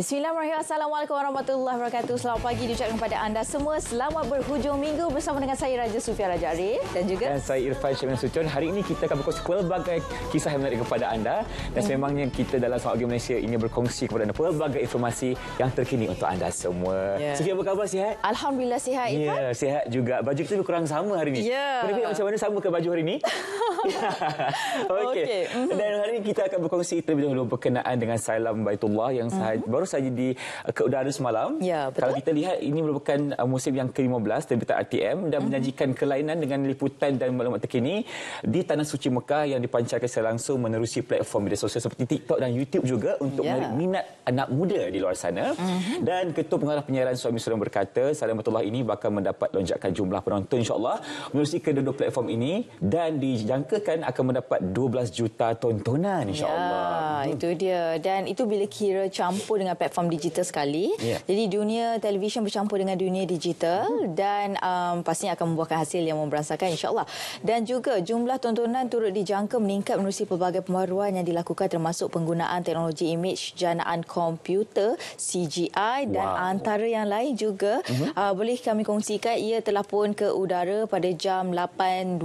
Bismillahirrahmanirrahim. Assalamualaikum warahmatullahi wabarakatuh. Selamat pagi diucapkan kepada anda semua. Selamat berhujung minggu bersama dengan saya Raja Sufia Raja Arif dan juga dan saya Irfan Syamil Sucun. Hari ini kita akan berkongsi pelbagai kisah yang menarik kepada anda dan hmm. memangnya kita dalam Sahabat Malaysia ini berkongsi kepada anda pelbagai informasi yang terkini untuk anda semua. Yeah. Sufia apa khabar sihat? Alhamdulillah sihat ya, Irfan. Ya, yeah, sihat juga. Baju kita kurang sama hari ini. Yeah. Tapi macam mana sama ke baju hari ini? Okey. Okay. Mm-hmm. Dan hari ini kita akan berkongsi terlebih dahulu berkenaan dengan Salam Baitullah yang sahaja, mm-hmm. baru saja di eh, ke udara semalam. Ya, betul. Kalau kita lihat ini merupakan eh, musim yang ke-15 terbitan RTM dan mhm. menyajikan kelainan dengan liputan dan maklumat terkini di Tanah Suci Mekah yang dipancarkan secara langsung menerusi platform media sosial seperti TikTok dan YouTube juga untuk ya. menarik minat anak muda di luar sana. Uh-huh. Dan Ketua Pengarah Penyiaran Suami Suram berkata, Salamatullah ini bakal mendapat lonjakan jumlah penonton insyaAllah menerusi kedua-dua platform ini dan dijangkakan akan mendapat 12 juta tontonan insyaAllah. Ya. Ah, hmm. itu dia. Dan itu bila kira campur dengan platform digital sekali. Yeah. Jadi dunia televisyen bercampur dengan dunia digital hmm. dan um, pastinya akan membuahkan hasil yang memberasakan insyaAllah. Dan juga jumlah tontonan turut dijangka meningkat menerusi pelbagai pembaruan yang dilakukan termasuk penggunaan teknologi image janaan komputer CGI dan wow. antara yang lain juga hmm. uh, boleh kami kongsikan ia telah pun ke udara pada jam 8.20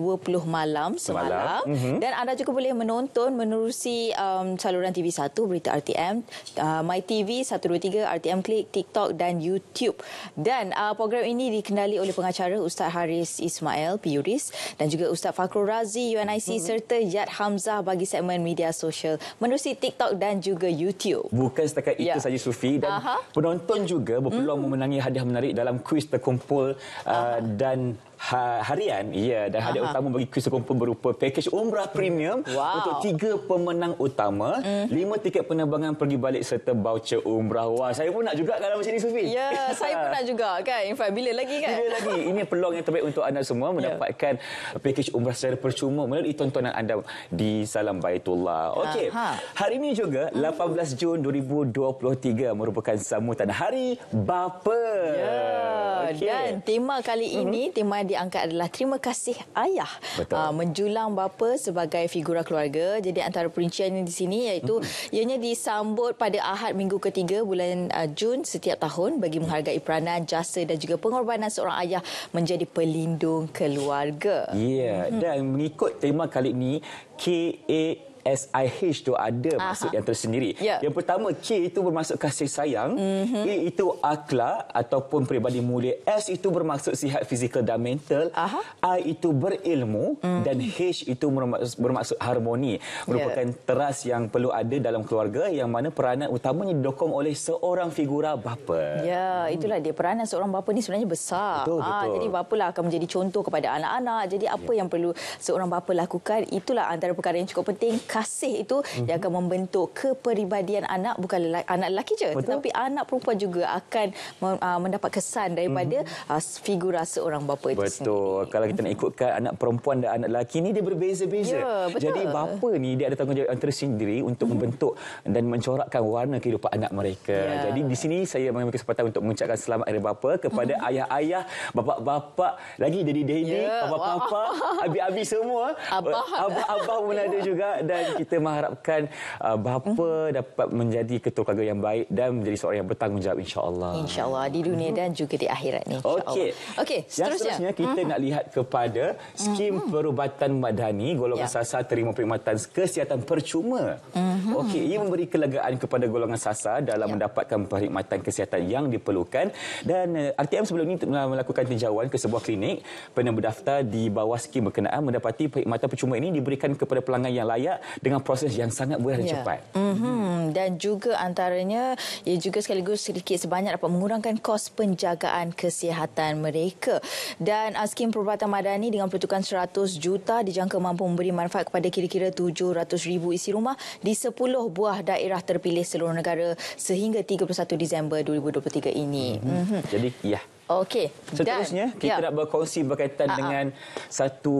malam semalam. semalam. Hmm. Dan anda juga boleh menonton menerusi um, saluran saluran TV1 Berita RTM, uh, MyTV 123 RTM Klik, TikTok dan YouTube. Dan uh, program ini dikendali oleh pengacara Ustaz Haris Ismail, piyuris dan juga Ustaz Fakrul Razi, UNIC hmm serta Yad Hamzah bagi segmen media sosial menerusi TikTok dan juga YouTube. Bukan setakat itu yeah. saja Sufi dan uh penonton juga berpeluang mm. memenangi hadiah menarik dalam kuis terkumpul uh, dan Ha, harian ya dan hadiah utama bagi kuis kumpul berupa pakej umrah premium wow. untuk tiga pemenang utama mm. Lima tiket penerbangan pergi balik serta baucer umrah. Wah, saya pun nak juga kalau macam ni, Sufi. Ya, yeah, saya pun nak juga kan. In fact, bila lagi kan? Bila lagi. Ini peluang yang terbaik untuk anda semua ya. mendapatkan yeah. package umrah secara percuma melalui tontonan anda di Salam Baitullah. Okey, ha. hari ini juga 18 hmm. Jun 2023 merupakan sambutan Hari Bapa. Ya, yeah. okay. dan tema kali mhm. ini, uh-huh. tema yang diangkat adalah Terima Kasih Ayah. Betul. Ah, menjulang bapa sebagai figura keluarga. Jadi antara perinciannya di sini iaitu itu ianya disambut pada Ahad minggu ketiga bulan uh, Jun setiap tahun bagi menghargai peranan jasa dan juga pengorbanan seorang ayah menjadi pelindung keluarga. Ya, yeah. dan mengikut tema kali ini K A S, I, H, tu ada Aha. maksud yang tersendiri. Yeah. Yang pertama K itu bermaksud kasih sayang, mm-hmm. A itu akhlak ataupun peribadi mulia, S itu bermaksud sihat fizikal dan mental, Aha. I itu berilmu mm. dan H itu bermaksud, bermaksud harmoni. Merupakan yeah. teras yang perlu ada dalam keluarga yang mana peranan utamanya didokong oleh seorang figura bapa. Ya, yeah, hmm. itulah dia peranan seorang bapa ni sebenarnya besar. Betul, ah, betul. Ha, jadi bapalah akan menjadi contoh kepada anak-anak. Jadi apa yeah. yang perlu seorang bapa lakukan itulah antara perkara yang cukup penting kasih itu mm-hmm. yang akan membentuk kepribadian anak bukan lelaki, anak lelaki je Betul. tetapi anak perempuan juga akan uh, mendapat kesan daripada mm-hmm. uh, ah, figura seorang bapa Betul. itu sendiri. Betul. Kalau kita nak mhm. ikutkan anak perempuan dan anak lelaki ni dia berbeza-beza. Yeah. Ya, jadi bapa ni dia ada tanggungjawab antara sendiri untuk mhm. membentuk dan mencorakkan warna kehidupan anak mereka. Yeah. Jadi di sini saya mengambil kesempatan untuk mengucapkan selamat hari bapa kepada mhm. ayah-ayah, bapa-bapa, lagi jadi daddy, yeah. Ya, bapa papa, abi-abi semua, abah-abah pun ada juga dan kan kita mengharapkan uh, bapa hmm. dapat menjadi ketua keluarga yang baik dan menjadi seorang yang bertanggungjawab insya-Allah. Insya-Allah di dunia dan juga di akhirat ni Okey. Okey, seterusnya. seterusnya kita hmm. nak lihat kepada skim hmm. perubatan madani golongan ya. sasar terima perkhidmatan kesihatan percuma. Hmm. Okey, ia memberi kelegaan kepada golongan sasar dalam ya. mendapatkan perkhidmatan kesihatan yang diperlukan dan uh, RTM sebelum ini telah melakukan tinjauan ke sebuah klinik pernah berdaftar di bawah skim berkenaan mendapati perkhidmatan percuma ini diberikan kepada pelanggan yang layak dengan proses yang sangat mudah dan ya. cepat. Mm-hmm. Dan juga antaranya ia juga sekaligus sedikit sebanyak dapat mengurangkan kos penjagaan kesihatan mereka. Dan uh, skim perubatan madani dengan peruntukan 100 juta dijangka mampu memberi manfaat kepada kira-kira 700 ribu isi rumah di 10 buah daerah terpilih seluruh negara sehingga 31 Disember 2023 ini. Mm-hmm. Mm-hmm. Jadi, ya. Yeah. Okey. Seterusnya Dan, kita ya. nak berkongsi berkaitan Aa. Ah, ah. dengan satu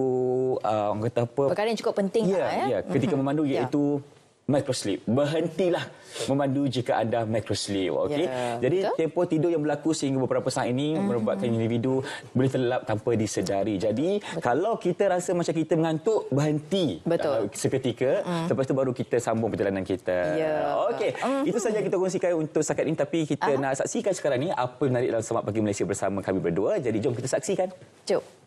uh, orang kata apa? Perkara yang cukup penting ya, lah ya. Ya, ketika mm-hmm. memandu ya. iaitu microsleep. Berhentilah memandu jika anda microsleep. Okay? Yeah. Jadi Betul? tempoh tidur yang berlaku sehingga beberapa saat ini mm-hmm. merupakan individu boleh terlelap tanpa disedari. Jadi Betul. kalau kita rasa macam kita mengantuk, berhenti Betul. seketika. Mm. Lepas itu baru kita sambung perjalanan kita. Yeah. Okay. Mm-hmm. Itu saja kita kongsikan untuk sakit ini. Tapi kita uh-huh. nak saksikan sekarang ini apa yang menarik dalam Semak Pagi Malaysia bersama kami berdua. Jadi jom kita saksikan. Jom.